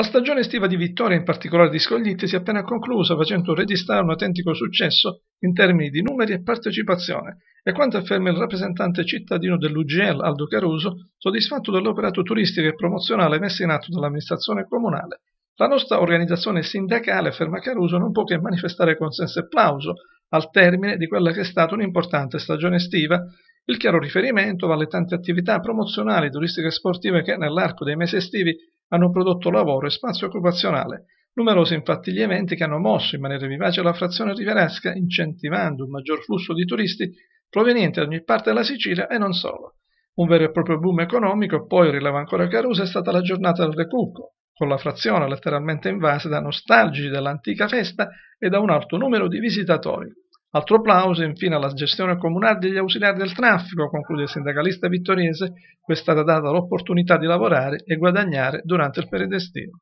La stagione estiva di vittoria, in particolare di Scoglitti, si è appena conclusa facendo registrare un autentico successo in termini di numeri e partecipazione, e quanto afferma il rappresentante cittadino dell'UGL Aldo Caruso, soddisfatto dell'operato turistico e promozionale messo in atto dall'amministrazione comunale. La nostra organizzazione sindacale, afferma Caruso, non può che manifestare consenso e applauso al termine di quella che è stata un'importante stagione estiva il chiaro riferimento va alle tante attività promozionali, turistiche e sportive che nell'arco dei mesi estivi hanno prodotto lavoro e spazio occupazionale. Numerosi infatti gli eventi che hanno mosso in maniera vivace la frazione riveresca, incentivando un maggior flusso di turisti provenienti da ogni parte della Sicilia e non solo. Un vero e proprio boom economico, poi rileva ancora Caruso, è stata la giornata del Recucco, con la frazione letteralmente invasa da nostalgici dell'antica festa e da un alto numero di visitatori. Altro applauso infine alla gestione comunale degli ausiliari del traffico conclude il sindacalista vittoriese è stata data l'opportunità di lavorare e guadagnare durante il periodo estivo.